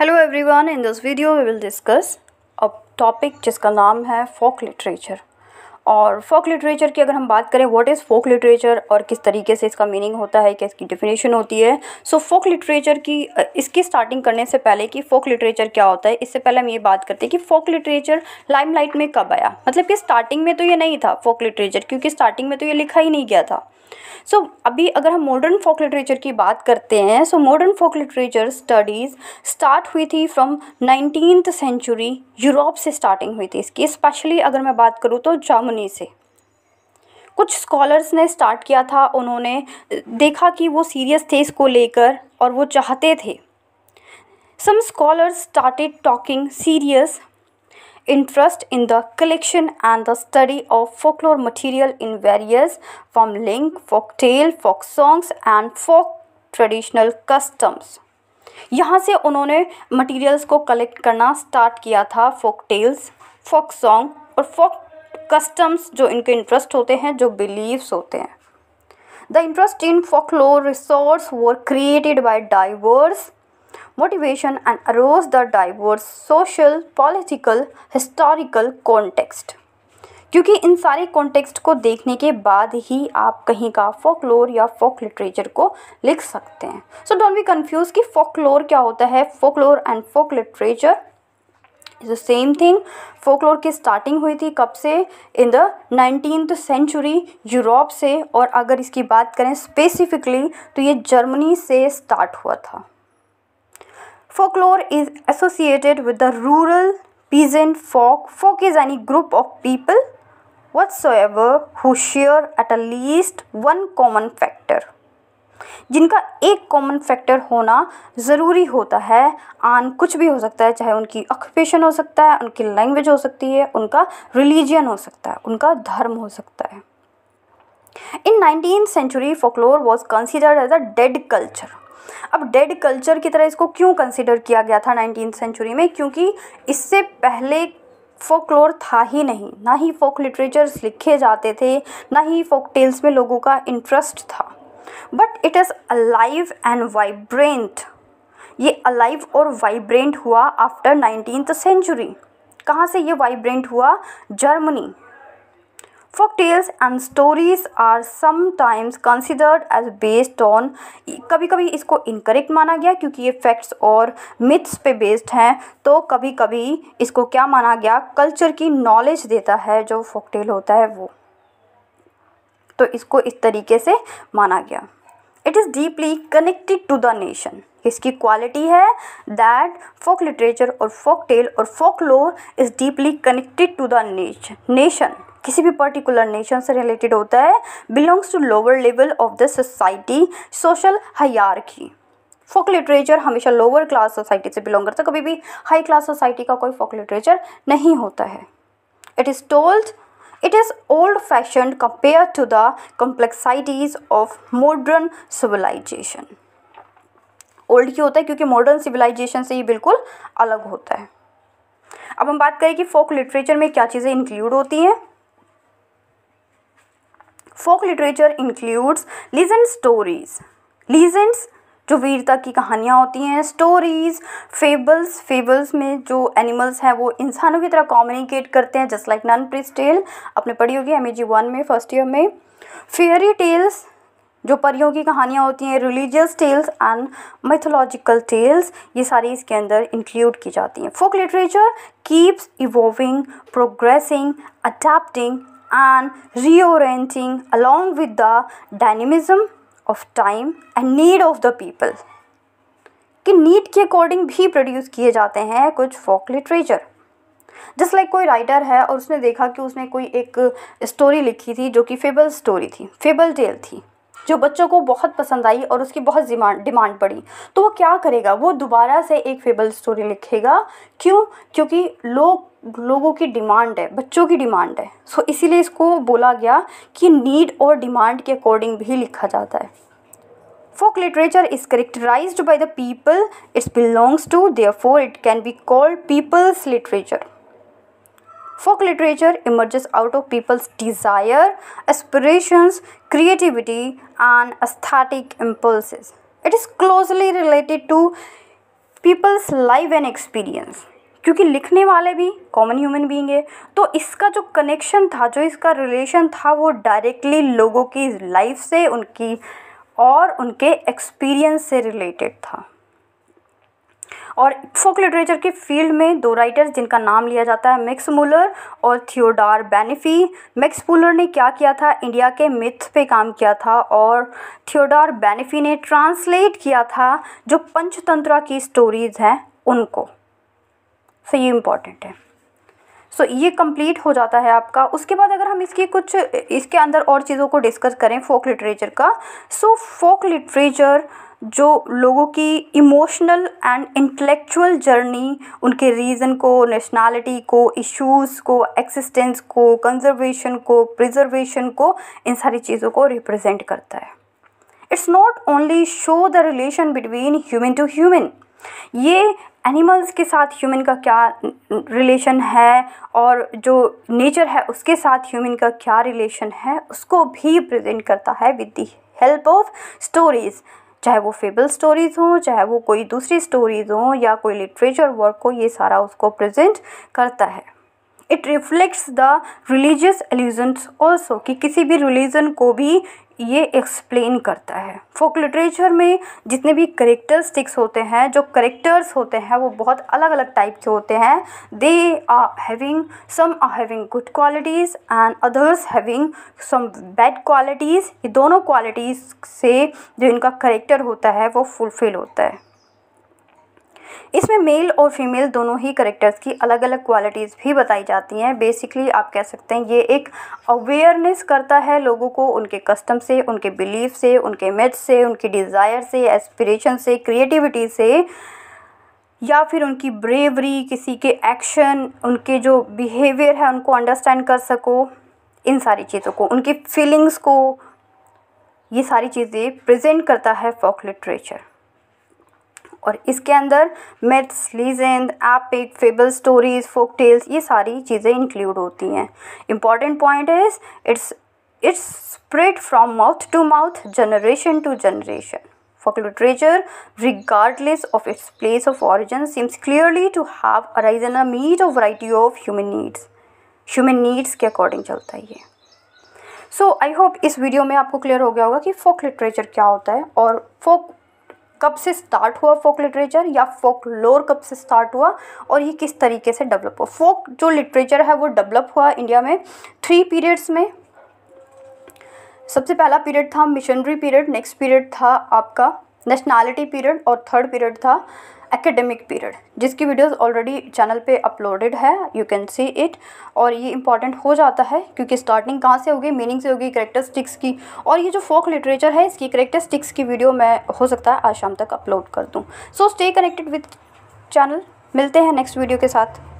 Hello everyone in this video we will discuss a topic जिसका नाम है folk literature और फोक लिटरेचर की अगर हम बात करें व्हाट इज़ फोक लिटरेचर और किस तरीके से इसका मीनिंग होता है क्या इसकी डिफ़िनेशन होती है सो फोक लिटरेचर की इसकी स्टार्टिंग करने से पहले कि फोक लिटरेचर क्या होता है इससे पहले हम ये बात करते हैं कि फोक लिटरेचर लाइमलाइट में कब आया मतलब कि स्टार्टिंग में तो ये नहीं था फोक लिटरेचर क्योंकि स्टार्टिंग में तो ये लिखा ही नहीं गया था सो so, अभी अगर हम मॉडर्न फोक लिटरेचर की बात करते हैं so modern folk literature studies start हुई थी फ्रॉम नाइनटीन सेंचुरी यूरोप से स्टार्टिंग हुई थी इसकी स्पेशली अगर मैं बात करूँ तो जर्मनी से कुछ स्कॉलर्स ने स्टार्ट किया था उन्होंने देखा कि वो सीरियस थे इसको लेकर और वो चाहते थे some scholars started talking serious interest in the collection and the study of folklore material in various from link, folk tale, folk songs and folk traditional customs. यहाँ से उन्होंने मटेरियल्स को कलेक्ट करना स्टार्ट किया था फोक टेल्स फोक सॉन्ग और फोक customs जो इनके इंटरेस्ट होते हैं जो बिलीव्स होते हैं the interest in folklore resource were created by diverse motivation and arose the diverse social, political, historical context. क्योंकि इन सारे कॉन्टेक्स्ट को देखने के बाद ही आप कहीं का फोकलोर या फोक लिटरेचर को लिख सकते हैं सो डोंट बी कंफ्यूज कि फोकलोर क्या होता है folklore and folk literature is the same thing folklore की स्टार्टिंग हुई थी कब से in the nineteen century Europe से और अगर इसकी बात करें स्पेसिफिकली तो ये जर्मनी से स्टार्ट हुआ था Folklore is associated with the rural peasant folk. Folk is any group of people whatsoever who share at least one common factor. जिनका एक कॉमन फैक्टर होना ज़रूरी होता है आन कुछ भी हो सकता है चाहे उनकी ऑक्यूपेशन हो सकता है उनकी लैंग्वेज हो सकती है उनका रिलीजन हो सकता है उनका धर्म हो सकता है in nineteen century folklore was considered as a dead culture अब डेड कल्चर की तरह इसको क्यों कंसिडर किया गया था नाइनटीन सेंचुरी में क्योंकि इससे पहले फोकलोर था ही नहीं ना ही फोक लिटरेचर्स लिखे जाते थे ना ही फोक टेल्स में लोगों का इंटरेस्ट था but it is alive and vibrant ये अलाइव और वाइब्रेंट हुआ आफ्टर नाइनटीन सेंचुरी कहाँ से ये वाइब्रेंट हुआ Germany folk tales and stories are sometimes considered as based on कभी कभी इसको इनकरेक्ट माना गया क्योंकि ये फैक्ट्स और मिथ्स पे बेस्ड हैं तो कभी कभी इसको क्या माना गया कल्चर की नॉलेज देता है जो फोक टेल होता है वो तो इसको इस तरीके से माना गया it is deeply connected to the nation इसकी क्वालिटी है दैट फोक लिटरेचर और फोक टेल और folklore is deeply connected to the nation किसी भी पर्टिकुलर नेशन से रिलेटेड होता है belongs to lower level of the society social hierarchy folk literature हमेशा लोअर क्लास सोसाइटी से बिलोंग करता है कभी भी हाई क्लास सोसाइटी का कोई फोक लिटरेचर नहीं होता है it is told it is old fashion compare to the complexities of modern civilization old क्यों होता है क्योंकि मॉडर्न सिविलाइजेशन से ये बिल्कुल अलग होता है अब हम बात करें कि फोक लिटरेचर में क्या चीज़ें इंक्लूड होती हैं folk literature includes legend stories legends जो वीरता की कहानियाँ होती हैं स्टोरीज फेबल्स फेबल्स में जो एनिमल्स हैं वो इंसानों की तरह कम्युनिकेट करते हैं just like nun priest tale आपने पढ़ी होगी एम ए जी वन में फर्स्ट ईयर में फेयरी टेल्स जो परियों की कहानियाँ होती हैं religious tales and mythological tales ये सारी इसके अंदर इंक्लूड की जाती हैं folk literature keeps evolving progressing adapting and reorienting along with the dynamism of time and need of the people कि नीड के अकॉर्डिंग भी प्रोड्यूस किए जाते हैं कुछ फोक लिटरेचर जस्ट लाइक कोई राइटर है और उसने देखा कि उसने कोई एक स्टोरी लिखी थी जो कि फेबल स्टोरी थी फेबल टेल थी जो बच्चों को बहुत पसंद आई और उसकी बहुत डिमांड पड़ी तो वो क्या करेगा वो दोबारा से एक फेबल स्टोरी लिखेगा क्यों क्योंकि लोग लोगों की डिमांड है बच्चों की डिमांड है सो इसीलिए इसको बोला गया कि नीड और डिमांड के अकॉर्डिंग भी लिखा जाता है folk literature is characterize by the people it's belongs to therefore it can be called people's literature folk literature emerges out of people's desire aspirations creativity and aesthetic impulse it is closely related to people's life and experience क्योंकि लिखने वाले भी common human being है तो इसका जो connection था जो इसका रिलेशन था वो डायरेक्टली लोगों की लाइफ से उनकी और उनके एक्सपीरियंस से रिलेटेड था और फोक लिटरेचर के फील्ड में दो राइटर्स जिनका नाम लिया जाता है मैक्स मूलर और थियोडार बेनिफी मैक्स मूलर ने क्या किया था इंडिया के मिथ पे काम किया था और थियोडार बेनिफी ने ट्रांसलेट किया था जो पंचतंत्रा की स्टोरीज़ हैं उनको सो ये इम्पॉर्टेंट है सो so, ये कंप्लीट हो जाता है आपका उसके बाद अगर हम इसकी कुछ इसके अंदर और चीज़ों को डिस्कस करें फोक लिटरेचर का सो फोक लिटरेचर जो लोगों की इमोशनल एंड इंटेलेक्चुअल जर्नी उनके रीज़न को नेशनलिटी को इश्यूज़ को एक्सिस्टेंस को कंजर्वेशन को प्रिजर्वेशन को इन सारी चीज़ों को रिप्रेजेंट करता है it's not only show the relation between human to human ये एनिमल्स के साथ ह्यूमन का क्या रिलेशन है और जो नेचर है उसके साथ ह्यूमन का क्या रिलेशन है उसको भी प्रेजेंट करता है with the help of stories चाहे वो फेबल स्टोरीज़ हों चाहे वो कोई दूसरी स्टोरीज़ हो या कोई लिटरेचर वर्क हो ये सारा उसको प्रेजेंट करता है it reflects the religious allusions also कि किसी भी रिलीजन को भी ये एक्सप्लेन करता है फोक लिटरेचर में जितने भी करेक्टरस्टिक्स होते हैं जो करेक्टर्स होते हैं वो बहुत अलग अलग टाइप के होते हैं they are having some are having good qualities and others having some bad qualities ये दोनों क्वालिटीज़ से जो इनका करेक्टर होता है वो फुलफ़िल होता है इसमें मेल और फीमेल दोनों ही करेक्टर्स की अलग अलग क्वालिटीज़ भी बताई जाती हैं बेसिकली आप कह सकते हैं ये एक अवेयरनेस करता है लोगों को उनके कस्टम से उनके बिलीफ से उनके मेथ से उनके डिज़ायर से एस्पिरेशन से क्रिएटिविटी से या फिर उनकी ब्रेवरी किसी के एक्शन उनके जो बिहेवियर है उनको अंडरस्टैंड कर सको इन सारी चीज़ों को उनकी फीलिंग्स को ये सारी चीज़ें प्रेजेंट करता है फोक लिटरेचर और इसके अंदर myths legend epic fable stories folk tales ये सारी चीज़ें इंक्लूड होती हैं important point is it's it's spread from mouth to mouth generation to generation folk literature, regardless of its place of origin, clearly to to have arisen amid of variety of human needs human needs के according चलता है ये सो I hope इस video में आपको clear हो गया होगा कि फोक लिटरेचर क्या होता है और फोक कब से स्टार्ट हुआ फोक लिटरेचर या फोक लोर कब से स्टार्ट हुआ और ये किस तरीके से डेवलप हुआ फोक जो लिटरेचर है वो डेवलप हुआ इंडिया में थ्री पीरियड्स में सबसे पहला पीरियड था मिशनरी पीरियड नेक्स्ट पीरियड था आपका नेशनैलिटी पीरियड और थर्ड पीरियड था एकेडमिक पीरियड जिसकी वीडियोस ऑलरेडी चैनल पे अपलोडेड है यू कैन सी इट और ये इंपॉर्टेंट हो जाता है क्योंकि स्टार्टिंग कहाँ से होगी मीनिंग से होगी करेक्टरस्टिक्स की और ये जो फोक लिटरेचर है इसकी करेक्टरस्टिक्स की वीडियो मैं हो सकता है आज शाम तक अपलोड कर दूँ so stay connected with channel मिलते हैं नेक्स्ट वीडियो के साथ